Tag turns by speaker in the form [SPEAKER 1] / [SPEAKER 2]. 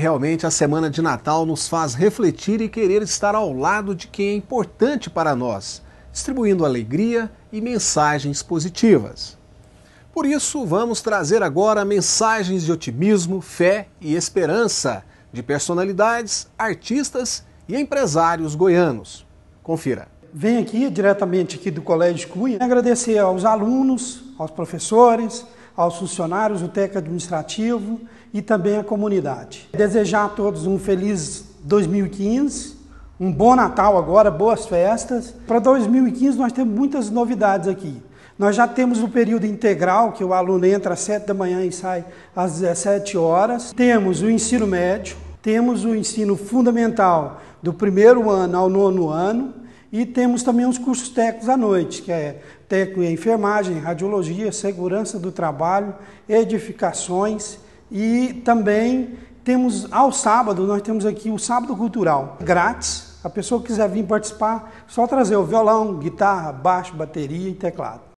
[SPEAKER 1] realmente a semana de Natal nos faz refletir e querer estar ao lado de quem é importante para nós, distribuindo alegria e mensagens positivas. Por isso, vamos trazer agora mensagens de otimismo, fé e esperança de personalidades, artistas e empresários goianos.
[SPEAKER 2] Confira. Venho aqui diretamente aqui do Colégio Cunha agradecer aos alunos, aos professores, aos funcionários o TEC administrativo e também à comunidade. Desejar a todos um feliz 2015, um bom Natal agora, boas festas. Para 2015 nós temos muitas novidades aqui. Nós já temos o período integral, que o aluno entra às 7 da manhã e sai às 17 horas. Temos o ensino médio, temos o ensino fundamental do primeiro ano ao nono ano, e temos também os cursos técnicos à noite, que é técnico em enfermagem, radiologia, segurança do trabalho, edificações e também temos ao sábado, nós temos aqui o sábado cultural, grátis. A pessoa que quiser vir participar, só trazer o violão, guitarra, baixo, bateria e teclado.